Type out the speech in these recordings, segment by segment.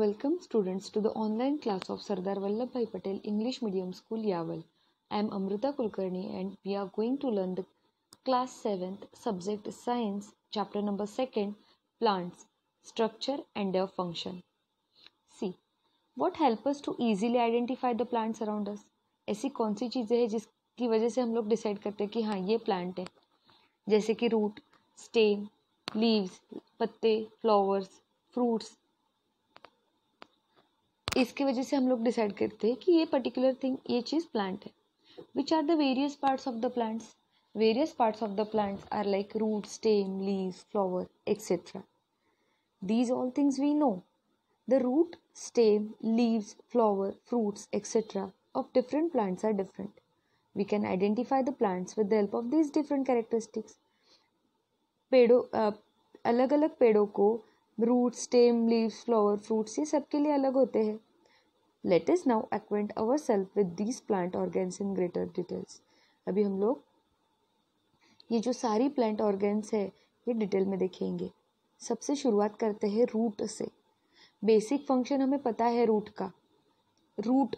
Welcome students to the online class of Sardar Vallabhbhai Patel English Medium School Yaval. I am Amrita Kulkarni and we are going to learn the class 7th subject science chapter number 2nd plants structure and their function. See what help us to easily identify the plants around us. ऐसी कौन सी चीज़ें हैं जिसकी वजह से हम लोग decide करते हैं कि हाँ ये प्लांट है जैसे कि रूट स्टेम लीव्स पत्ते फ्लावर्स फ्रूट्स इसकी वजह से हम लोग डिसाइड करते हैं कि ये पर्टिकुलर थिंग ये चीज़ प्लांट है which are the various parts of the plants various parts of the plants are like root stem leaf flower etcetera these all things we know the root stem leaves flower fruits etcetera of different plants are different we can identify the plants with the help of these different characteristics पेड़ों अलग अलग पेड़ों को root stem leaves flower fruits ये सबके लिए अलग होते हैं late is now acquaint our self with these plant organs in greater details अभी हम लोग ये जो सारी प्लांट ऑर्गेन्स है ये डिटेल में देखेंगे सबसे शुरुआत करते हैं रूट से बेसिक फंक्शन हमें पता है रूट का रूट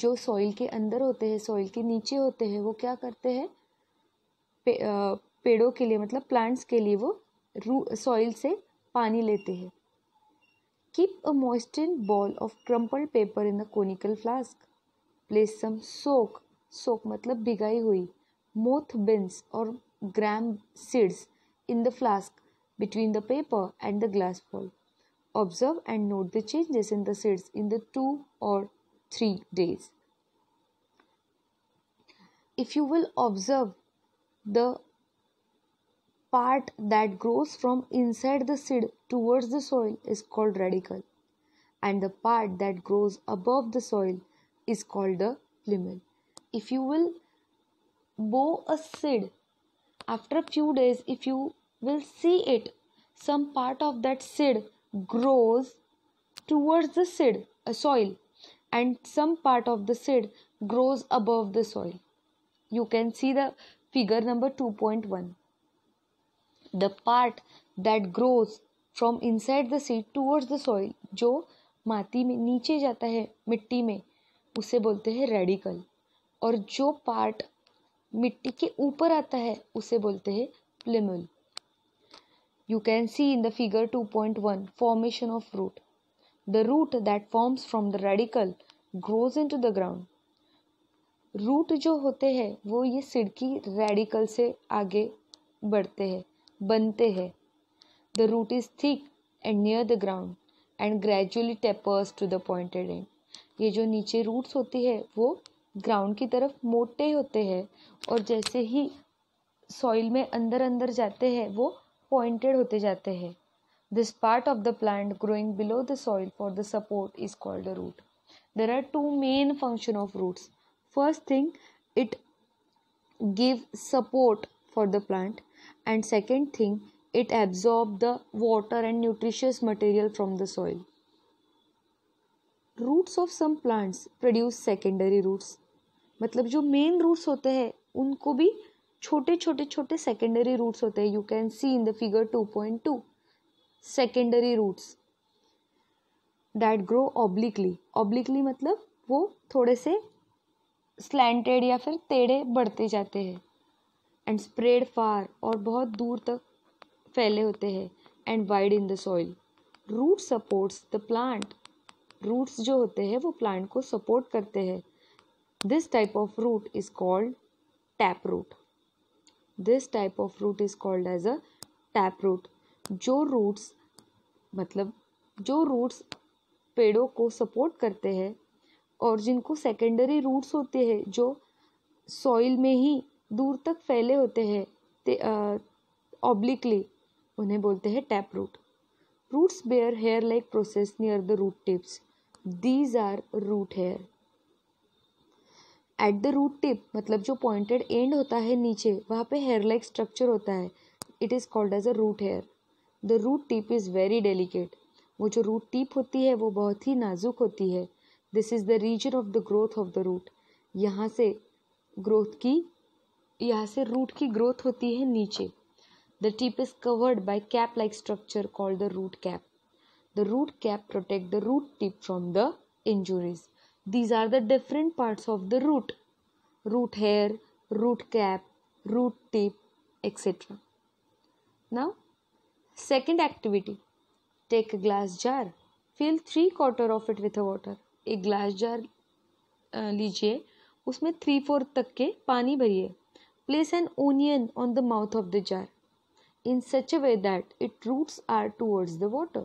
जो सॉइल के अंदर होते हैं सॉइल के नीचे होते हैं वो क्या करते हैं पे, पेड़ों के लिए मतलब प्लांट्स के लिए वो रू सॉइल से पानी लेते हैं keep a moistened ball of crumple paper in a conical flask place some soak soak मतलब भिगाई हुई मोथ बिन्स और gram seeds in the flask between the paper and the glass ball observe and note the changes in the seeds in the two और three days if you will observe the part that grows from inside the seed towards the soil is called radical, and the part that grows above the soil is called the plumule. If you will bow a seed after a few days, if you will see it, some part of that seed grows towards the seed, soil, and some part of the seed grows above the soil. You can see the figure number 2.1. The part that grows from inside the seed towards the soil जो माटी में नीचे जाता है मिट्टी में उसे बोलते हैं रेडिकल और जो पार्ट मिट्टी के ऊपर आता है उसे बोलते हैं plumule you can see in the figure two point one formation of root the root that forms from the radicle grows into the द ग्राउंड रूट जो होते हैं वो ये सिड़की रेडिकल से आगे बढ़ते हैं बनते हैं the root is thick and near the ground and gradually tapers to the pointed end ये जो नीचे रूट्स होती है वो ग्राउंड की तरफ मोटे होते हैं और जैसे ही सॉइल में अंदर अंदर जाते हैं वो पॉइंटेड होते जाते हैं this part of the plant growing below the soil for the support is called a root there are two main function of roots first thing it give support for the plant and second thing it absorbs the water and nutritious material from the soil roots of some plants produce secondary roots मतलब जो main roots होते हैं उनको भी छोटे छोटे छोटे secondary roots होते हैं you can see in the figure two point two secondary roots that grow obliquely obliquely मतलब वो थोड़े से स्लैंटेड या फिर टेढ़े बढ़ते जाते हैं एंड स्प्रेड फार और बहुत दूर तक फैले होते हैं and wide in the soil root supports the plant roots जो होते हैं वो प्लांट को सपोर्ट करते हैं this type of root is called tap root this type of root is called as a tap root जो रूट्स मतलब जो रूट्स पेड़ों को सपोर्ट करते हैं और जिनको सेकेंडरी रूट्स होते हैं जो सॉइल में ही दूर तक फैले होते हैं ऑब्लिकली उन्हें बोलते हैं tap root roots bear hair like process near the root tips these are root hair at the root tip मतलब जो पॉइंटेड एंड होता है नीचे वहाँ पे हेयर लाइक स्ट्रक्चर होता है it is called as a root hair the root tip is very delicate वो जो रूट टिप होती है वो बहुत ही नाजुक होती है this is the region of the growth of the root यहाँ से ग्रोथ की यहाँ से रूट की ग्रोथ होती है नीचे the tip is covered by cap like structure called the root cap the root cap protect the root tip from the injuries these are the different parts of the root root hair root cap root tip etcetera now second activity take glass jar fill three quarter of it with a water एक glass jar लीजिए उसमें three fourth तक के पानी भरिए Place an onion on the mouth of the jar in such a way that its roots are towards the water.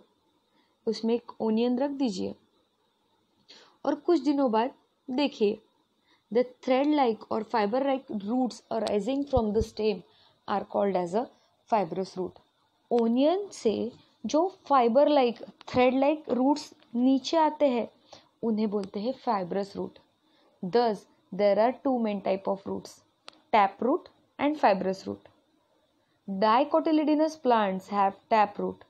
उसमें एक onion रख दीजिए और कुछ दिनों बाद देखिए द थ्रेड लाइक और fibre like roots arising from the stem are called as a fibrous root onion से जो fibre like thread like roots नीचे आते हैं उन्हें बोलते हैं fibrous root thus there are two main type of roots tap root and fibrous root. Dicotyledonous plants have tap root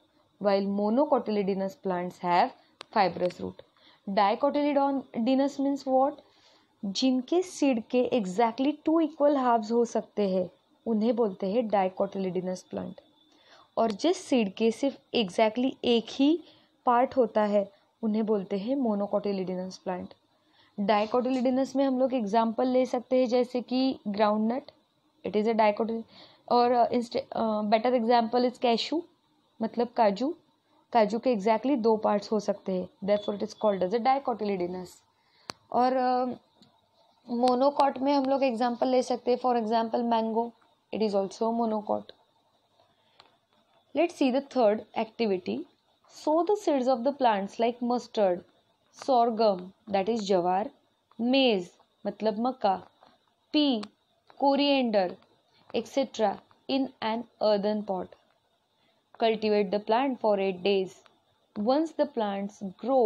while monocotyledonous plants have fibrous root. Dicotyledonous means what? जिनके seed के exactly two equal halves हो सकते हैं उन्हें बोलते हैं डाइकोटिलिडिनस plant और जिस सीड के सिर्फ एग्जैक्टली exactly एक ही पार्ट होता है उन्हें बोलते हैं मोनोकोटिलिडिनस प्लांट डायकोटिलिडिनस में हम लोग एग्जाम्पल ले सकते हैं जैसे कि ground nut it is a dicotyl और बेटर एग्जाम्पल इज कैशू मतलब काजू काजू के एग्जैक्टली exactly दो पार्ट्स हो सकते हैं for it is called as a dicotyledonous और मोनोकॉट uh, में हम लोग एग्जाम्पल ले सकते हैं for example mango it is also monocot let see the third activity so the seeds of the plants like mustard sorghum that is jowar maize मतलब मक्का pea coriander etcetera in an earthen pot cultivate the plant for eight days once the plants grow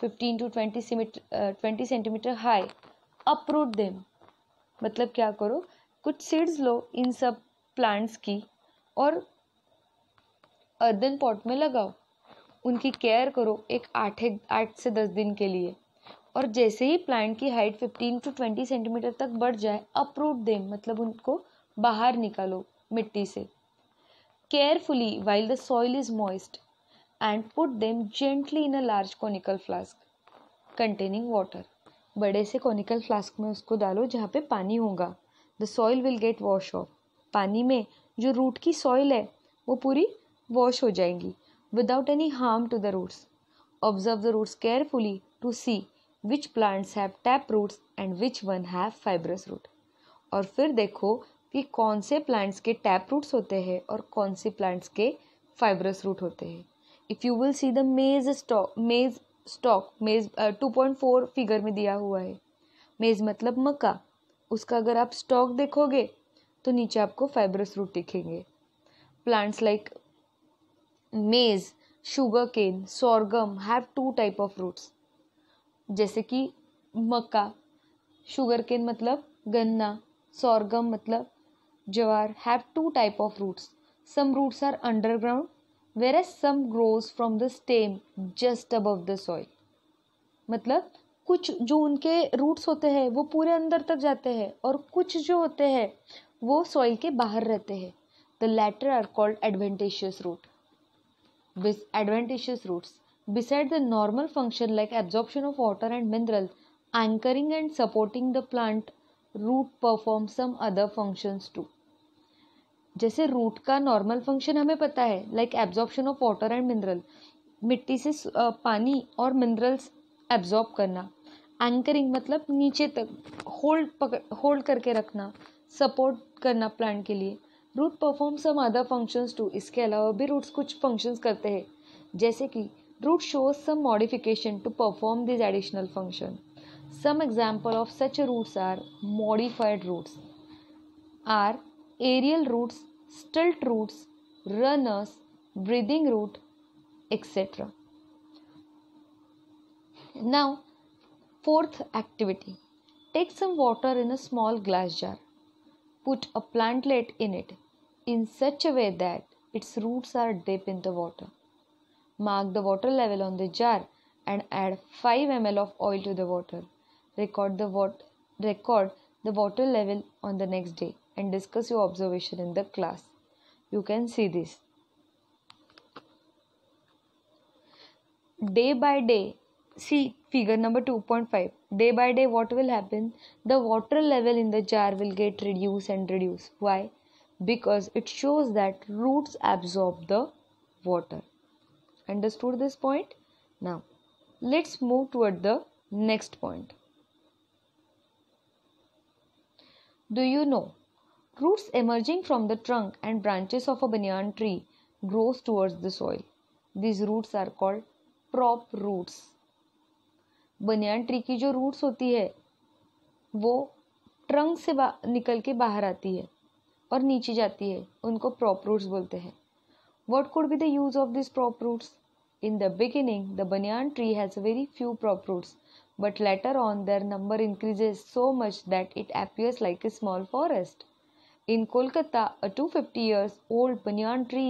fifteen to twenty twenty centimetre high uproot them मतलब क्या करो कुछ seeds लो इन सब plants की और earthen pot में लगाओ उनकी केयर करो एक आठ आठ से दस दिन के लिए और जैसे ही प्लांट की height fifteen to twenty centimetre तक बढ़ जाए अपरूट दें मतलब उनको बाहर निकालो मिट्टी से carefully while the soil is moist and put them gently in a large conical flask containing water बड़े से कॉनिकल फ्लास्क में उसको डालो जहाँ पे पानी होगा the soil will get wash off पानी में जो रूट की सॉइल है वो पूरी वॉश हो जाएंगी without any harm to the roots. Observe the roots carefully to see which plants have tap roots and which one have fibrous root. और फिर देखो कि कौन से प्लांट्स के टैप रूट्स होते हैं और कौन से प्लांट्स के फाइब्रस रूट होते हैं if you will see the maize stalk maize stalk maize two point four figure में दिया हुआ है मेज मतलब मक्का उसका अगर आप स्टॉक देखोगे तो नीचे आपको फाइब्रस रूट दिखेंगे plants like maize sugar cane sorghum have two type of roots जैसे कि मक्का शुगर केन मतलब गन्ना सोरगम मतलब jowar have two type of roots some roots are underground whereas some grows from the stem just above the soil मतलब कुछ जो उनके roots होते हैं वो पूरे अंदर तक जाते हैं और कुछ जो होते हैं वो सॉइल के बाहर रहते हैं the latter are called adventitious root with adventitious roots. besides the normal function like absorption of water and minerals, anchoring and supporting the plant, root perform some other functions too. जैसे root का normal function हमें पता है like absorption of water and mineral मिट्टी से पानी और minerals absorb करना एंकरिंग मतलब नीचे तक होल्ड पकड़ होल्ड करके रखना सपोर्ट करना प्लांट के लिए Root perform some other functions too इसके अलावा भी रूट्स कुछ फंक्शंस करते हैं जैसे कि root shows some modification to perform these additional function some example of such roots are modified roots are aerial roots stilt roots runners breathing root etc now fourth activity take some water in a small glass jar Put a plantlet in it in such a way that its roots are deep in the water. Mark the water level on the jar and add 5 ml of oil to the water. Record the, wat- record the water level on the next day and discuss your observation in the class. You can see this. Day by day, see figure number 2.5 day by day what will happen the water level in the jar will get reduced and reduced why because it shows that roots absorb the water understood this point now let's move toward the next point do you know roots emerging from the trunk and branches of a banyan tree grows towards the soil these roots are called prop roots banyan tree की जो roots होती है वो trunk से निकल के बाहर आती है और नीचे जाती है उनको प्रॉप रूट्स बोलते हैं what could be the use of this prop roots in the beginning the banyan tree has very few prop roots but later on their number increases so much that it appears like a small forest in Kolkata a two fifty years old banyan tree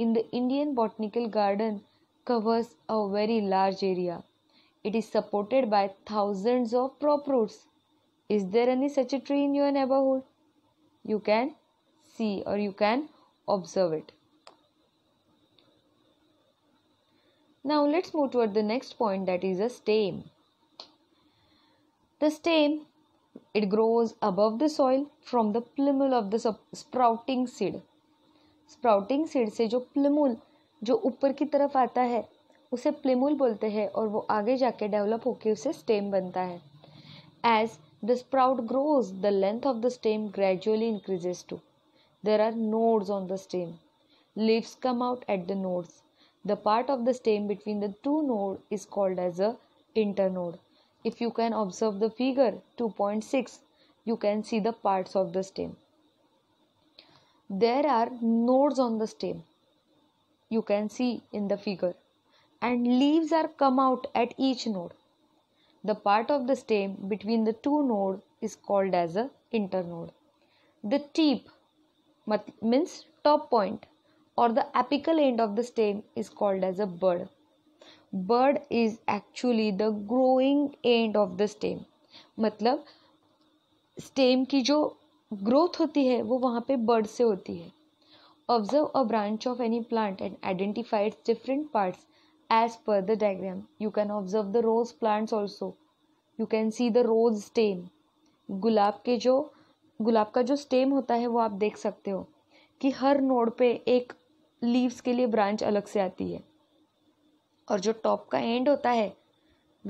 in the Indian botanical garden covers a very large area It is supported by thousands of prop roots. Is there any such a tree in your neighborhood? You can see or you can observe it. Now let's move toward the next point that is a stem. The stem it grows above the soil from the plumule of the sprouting seed. Sprouting seed से जो plumule जो ऊपर की तरफ आता है उसे प्लेमूल बोलते हैं और वो आगे जाके डेवलप होके उसे स्टेम बनता है as the sprout grows the length of the stem gradually increases to there are nodes on the stem leaves come out at the nodes the part of the stem between the two node is called as a internode if you can observe the figure two point six you can see the parts of the stem there are nodes on the stem you can see in the figure and leaves are come out at each node. The part of the stem between the two nodes is called as a internode. The tip means top point or the apical end of the stem is called as a bud. Bud is actually the growing end of the stem. मतलब stem की जो growth होती है वो वहाँ पे bird से होती है observe a branch of any plant and identified different parts as per the diagram. You can observe the rose plants also. You can see the rose stem. gulab ke jo gulab ka jo stem hota hai wo aap dekh sakte ho ki har node pe ek leaves ke liye branch alag se aati hai और जो top का and होता है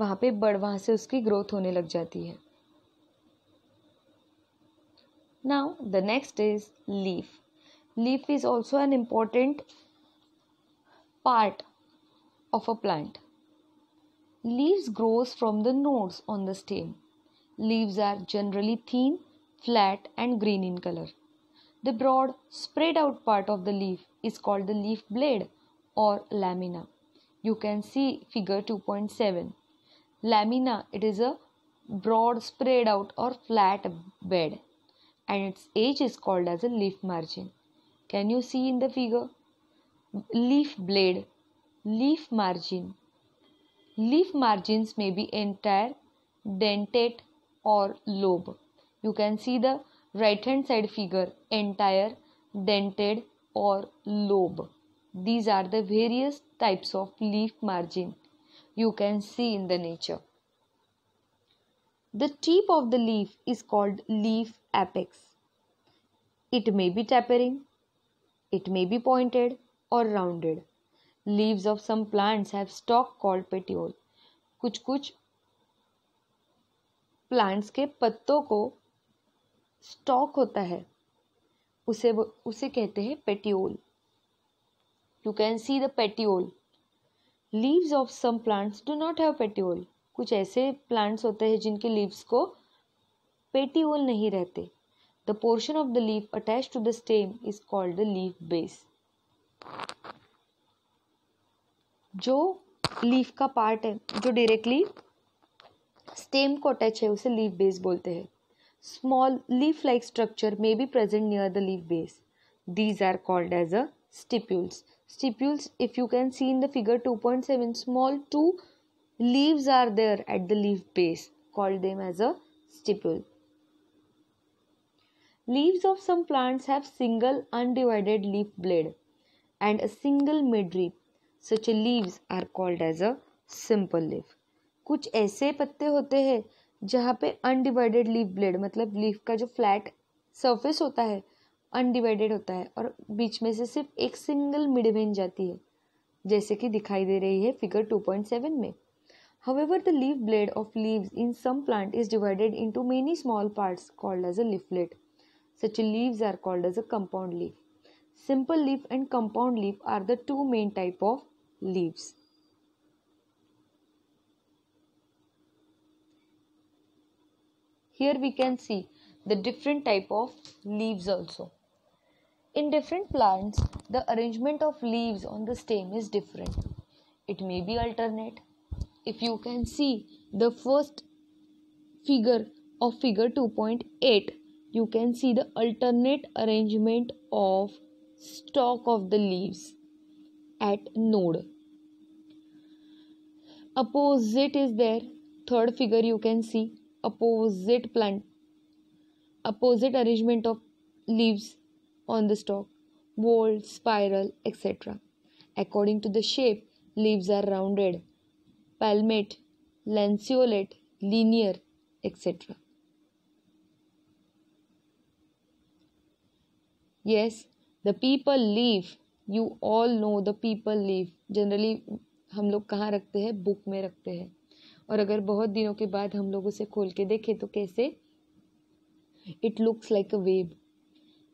वहाँ पे बड़ वहाँ से उसकी ग्रोथ होने लग जाती है now the next is leaf leaf is also an important part of a plant. Leaves grows from the nodes on the stem. Leaves are generally thin, flat and green in color. The broad spread out part of the leaf is called the leaf blade or lamina. You can see figure 2.7. Lamina it is a broad spread out or flat bed and its edge is called as a leaf margin. Can you see in the figure? Leaf blade leaf margin. Leaf margins may be entire, dentate or lobe. You can see the right hand side figure entire, dented or lobe. These are the various types of leaf margin you can see in the nature. The tip of the leaf is called leaf apex. It may be tapering, it may be pointed or rounded. Leaves of some plants have stalk called petiole कुछ कुछ plants के पत्तों को stock होता है उसे उसे कहते हैं petiole you can see the petiole leaves of some plants do not have petiole कुछ ऐसे प्लांट्स होते हैं जिनके लीव्स को पेटियोल नहीं रहते the portion of the leave attach to the stem is called the leave base जो leaf का पार्ट है जो डायरेक्टली स्टेम को अटैच है उसे लीफ बेस बोलते हैं small leaf like structure may be present near the leaf base these are called as a stipules stipules if you can see in the figure two point seven small two leaves are there at the leaf base called them as a stipule leaves of some plants have single undivided leaf blade and a single mid rib such leaves are called as a simple leave कुछ ऐसे पत्ते होते हैं जहाँ पे undivided leave blade मतलब leaf का जो फ्लैट सरफेस होता है अनडिवाइडेड होता है और बीच में से सिर्फ एक सिंगल मिड वेन जाती है जैसे कि दिखाई दे रही है फिगर टू पॉइंट सेवन में however the leave blade of leave in some plant is divided to many small part called as a leaflet such leave are called as a compound leaf simple leave and compound leave are the two main type of leaves. Here we can see the different type of leaves also. In different plants, the arrangement of leaves on the stem is different. It may be alternate. If you can see the first figure of figure 2.8, you can see the alternate arrangement of stalk of the leaves at node opposite is there third figure you can see opposite plant opposite arrangement of leaves on the stalk bold spiral etc according to the shape leaves are rounded palmate lanceolate linear etc yes the people leaf you all know the people leaf generally हम लोग कहाँ रखते हैं book में रखते हैं और अगर बहुत दिनों के बाद हम लोग उसे खोल के देखें तो कैसे it looks like a web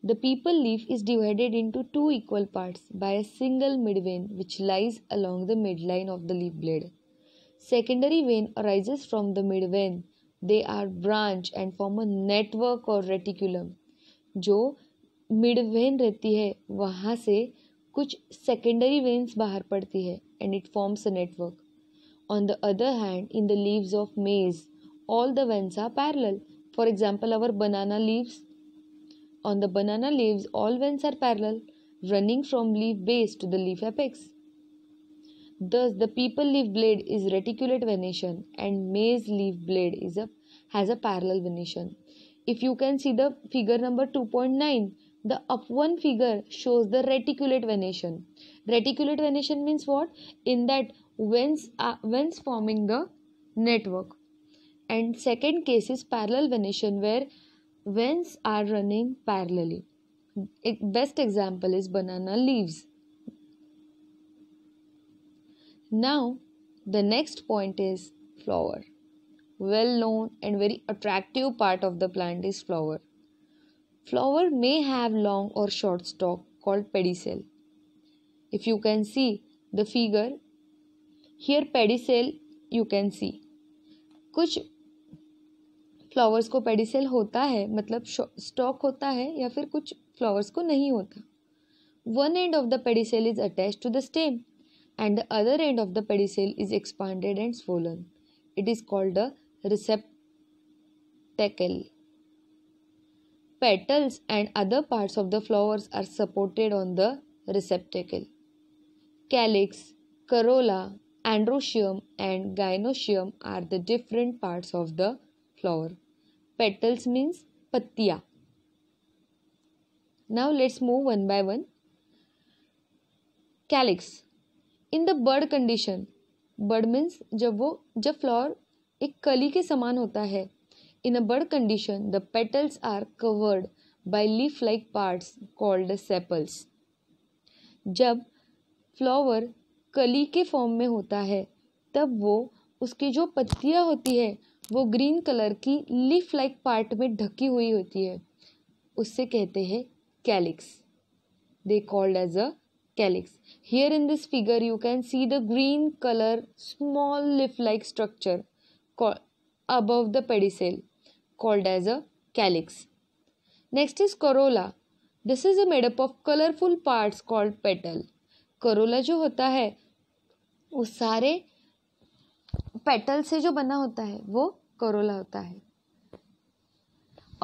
the peepal leaf is divided into two equal parts by a single mid vein which lies the mid line of the leaf blade secondary vein arises from the mid vein they are branch and form a network और reticulum जो mid vein रहती है वहाँ से कुछ secondary veins बाहर पड़ती है and it forms a network on the other hand in the leaves of maize all the veins are parallel for example our banana leaves on the banana leaves all veins are parallel running from leave base to the leaf apex thus the peepal leave blade is reticulate venation and maize leave blade is a has a parallel venation if you can see the figure number two point nine The up one figure shows the reticulate venation. Reticulate venation means what? In that veins are veins forming the network. And second case is parallel venation where veins are running parallelly. Best example is banana leaves. Now the next point is flower. Well known and very attractive part of the plant is flower Flower may have long or short stalk called pedicel. If you can see the figure, here pedicel you can see. कुछ flowers को pedicel होता है मतलब stock होता है या फिर कुछ फ्लावर्स को नहीं होता one end of the pedicel is attach to the stem and the other end of the pedicel is expanded and swollen it is called the receptacle petals and other parts of the flowers are supported on the receptacle. Calyx, corolla, androecium, and gynoecium are the different parts of the flower. Petals means pattiya. Now let's move one by one. Calyx. In the bud condition, bud means jab wo jab flower एक कली के समान होता है In a bud condition, the petals are covered by leaf like parts called the sepals. जब flower कली के form में होता है तब वो उसकी जो पत्तियाँ होती है वो ग्रीन कलर की लीफ लाइक पार्ट में ढकी हुई होती है उससे कहते हैं calyx they called as a calyx here in this figure you can see the green colour small leaf like structure above the pedicel called as a calyx. Next is corolla. This is made up of colourful parts called petal corolla जो होता है वो सारे petal से जो बना होता है वो करोला होता है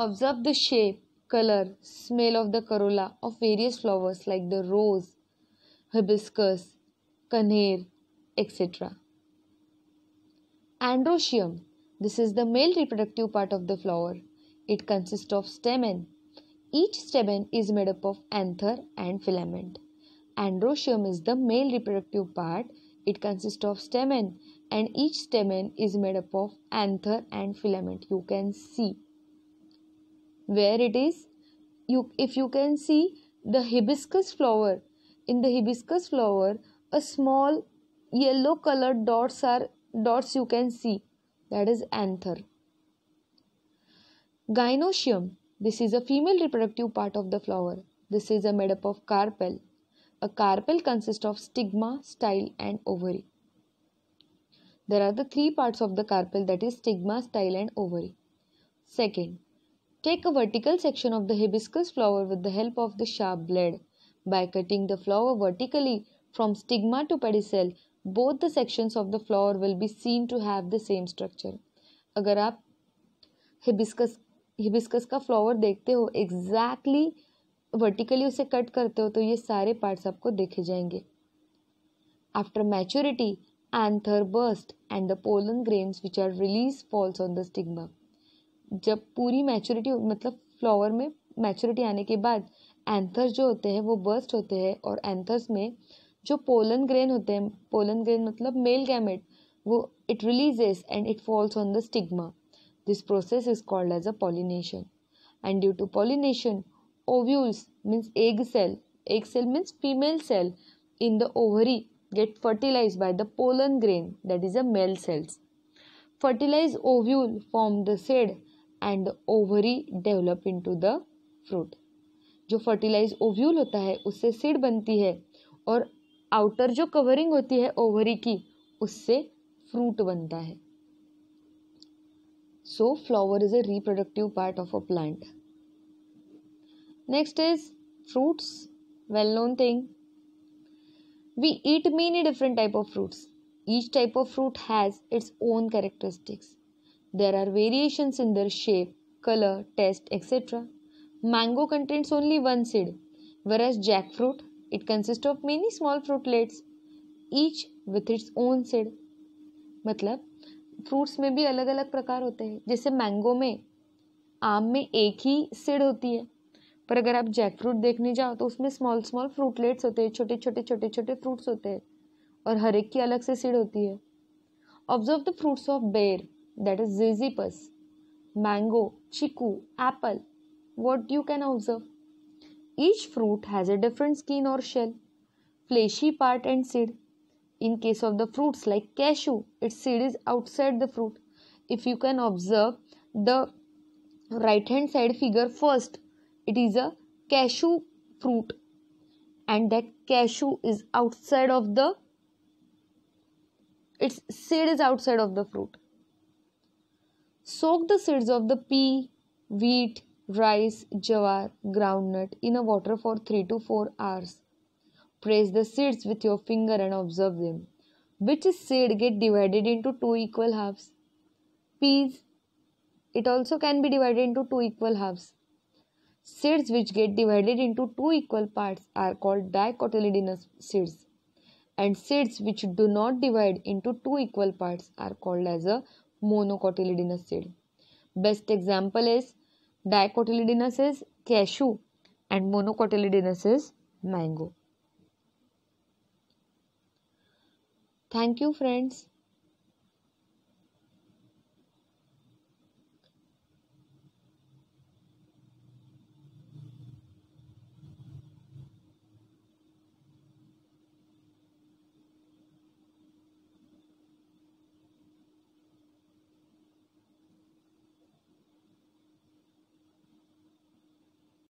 observe the shape colour smell of the corolla of various flowers like the rose hibiscus कनेर etcetera androecium This is the male reproductive part of the flower. It consists of stamen. Each stamen is made up of anther and filament. Androecium is the male reproductive part. It consists of stamen and each stamen is made up of anther and filament. You can see where it is. You, if you can see the hibiscus flower, in the hibiscus flower, a small yellow colored dots are dots you can see that is anther. Gynoecium. this is a female reproductive part of the flower. This is made up of carpel. A carpel consists of stigma, style and ovary. There are the three parts of the carpel that is stigma, style and ovary. Second, take a vertical section of the hibiscus flower with the help of the sharp blade. By cutting the flower vertically from stigma to pedicel, both the sections of the flower will be seen to have the same structure अगर आप hibiscus hibiscus का flower देखते हो exactly exactly vertically उसे cut करते हो तो ये सारे पार्ट्स आपको देखे जाएंगे after maturity anther burst and the pollen grains which are release falls on the stigma जब पूरी मैच्योरिटी मतलब फ्लावर में मैच्योरिटी आने के बाद एंथर्स जो होते हैं वो बर्स्ट होते हैं और एंथर्स में जो पोलन ग्रेन होते हैं पोलन ग्रेन मतलब मेल गैमेट वो it releases and it falls on the stigma this process is called as a pollination and due to pollination ovules means egg cell egg cell means female cell in the ovary get fertilize by the pollen grain that is a male cells fertilize ovule form the seed and ovary develop into the द फ्रूट जो fertilize ovule होता है उससे seed बनती है और outer जो कवरिंग होती है ओवरी की उससे फ्रूट बनता है so flower is a reproductive part of a plant next is fruits well known thing we eat many different type of fruits each type of fruit has its own characteristics there are variation in their shape colour taste etcetera mango contents only one seed whereas jackfruit It consists of many small fruitlets, each with its own seed. मतलब fruits में भी अलग अलग प्रकार होते हैं जैसे mango में आम में एक ही सीड होती है पर अगर आप जैक फ्रूट देखने जाओ तो उसमें स्मॉल स्मॉल फ्रूटलेट्स होते हैं छोटे छोटे छोटे छोटे फ्रूट्स होते हैं और हर एक की अलग से सीड होती है observe the fruits of ber that is ziziphus mango chikoo apple what you can observe Each fruit has a different skin or shell, fleshy part and seed. In case of the fruits like cashew, its seed is outside the fruit. If you can observe the right hand side figure first, it is a cashew fruit and that cashew is outside of the its seed is outside of the fruit. Soak the seeds of the pea, wheat, rice, jawar, groundnut in a water for 3 to 4 hours. Press the seeds with your finger and observe them. Which seed get divided into two equal halves? Peas. It also can be divided into two equal halves. Seeds which get divided into two equal parts are called dicotyledonous seeds and seeds which do not divide into two equal parts are called as a monocotyledonous seed. Best example is Dicotyledonous is cashew and monocotyledonous is mango. Thank you, friends.